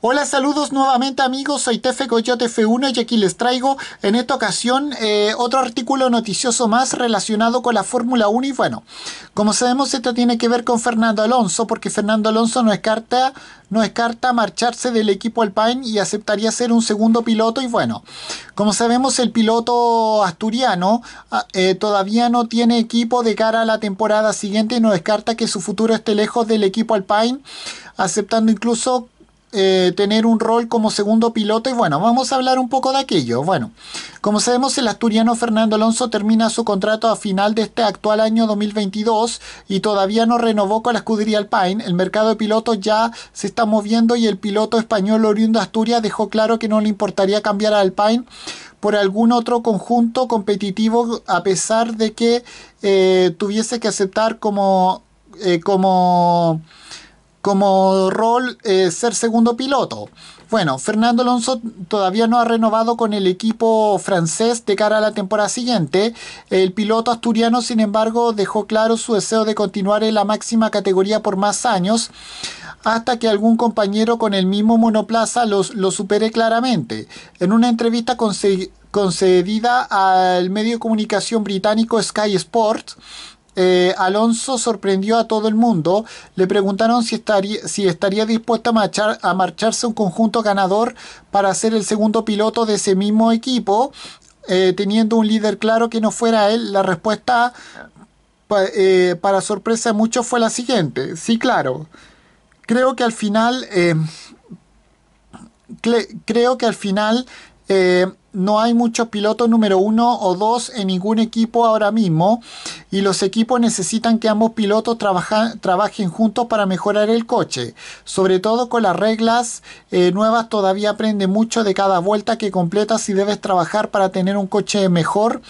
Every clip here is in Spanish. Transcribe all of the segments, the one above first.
Hola, saludos nuevamente amigos, soy Tefe Coyote F1 y aquí les traigo en esta ocasión eh, otro artículo noticioso más relacionado con la Fórmula 1 y bueno, como sabemos esto tiene que ver con Fernando Alonso porque Fernando Alonso no descarta, no marcharse del equipo Alpine y aceptaría ser un segundo piloto y bueno, como sabemos el piloto asturiano ah, eh, todavía no tiene equipo de cara a la temporada siguiente y no descarta que su futuro esté lejos del equipo Alpine aceptando incluso eh, tener un rol como segundo piloto y bueno, vamos a hablar un poco de aquello. Bueno, como sabemos el asturiano Fernando Alonso termina su contrato a final de este actual año 2022 y todavía no renovó con la escudería Alpine. El mercado de pilotos ya se está moviendo y el piloto español oriundo de Asturias dejó claro que no le importaría cambiar a Alpine por algún otro conjunto competitivo a pesar de que eh, tuviese que aceptar como... Eh, como como rol eh, ser segundo piloto. Bueno, Fernando Alonso todavía no ha renovado con el equipo francés de cara a la temporada siguiente. El piloto asturiano, sin embargo, dejó claro su deseo de continuar en la máxima categoría por más años hasta que algún compañero con el mismo monoplaza los, lo supere claramente. En una entrevista concedida al medio de comunicación británico Sky Sports, eh, Alonso sorprendió a todo el mundo. Le preguntaron si estaría, si dispuesto a, a marcharse un conjunto ganador para ser el segundo piloto de ese mismo equipo, eh, teniendo un líder claro que no fuera él. La respuesta, eh, para sorpresa de muchos, fue la siguiente. Sí, claro. Creo que al final... creo que al final no hay muchos pilotos número uno o dos en ningún equipo ahora mismo y los equipos necesitan que ambos pilotos trabajen juntos para mejorar el coche. Sobre todo con las reglas eh, nuevas todavía aprende mucho de cada vuelta que completas y debes trabajar para tener un coche mejor,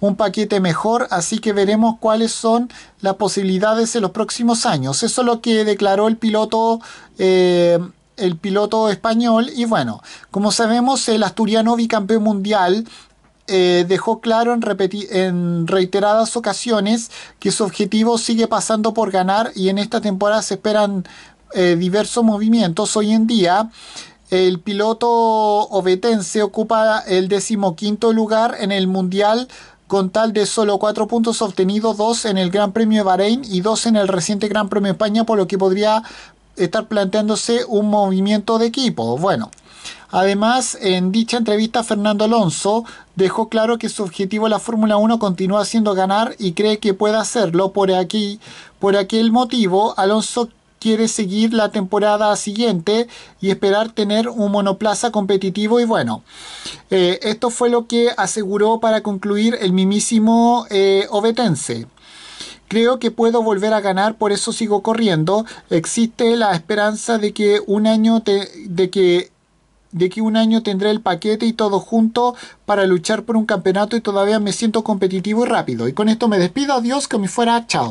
un paquete mejor, así que veremos cuáles son las posibilidades en los próximos años. Eso es lo que declaró el piloto. Eh, el piloto español. Y bueno, como sabemos, el asturiano bicampeón mundial eh, dejó claro en, en, reiteradas ocasiones que su objetivo sigue pasando por ganar y en esta temporada se esperan eh, diversos movimientos. Hoy en día, el piloto obetense ocupa el decimoquinto lugar en el Mundial con tal de solo cuatro puntos obtenidos, dos en el Gran Premio de Bahrein y dos en el reciente Gran Premio de España, por lo que podría estar planteándose un movimiento de equipo. Bueno, Además, en dicha entrevista, Fernando Alonso dejó claro que su objetivo la Fórmula 1 continúa siendo ganar y cree que puede hacerlo. Por aquí, por aquel motivo, Alonso quiere seguir la temporada siguiente y esperar tener un monoplaza competitivo y bueno. Eh, esto fue lo que aseguró para concluir el mismísimo eh, Obetense. Creo que puedo volver a ganar, por eso sigo corriendo. Existe la esperanza de que un año de que de que un año tendré el paquete y todo junto para luchar por un campeonato y todavía me siento competitivo y rápido. Y con esto me despido, adiós, que me fuera, chao.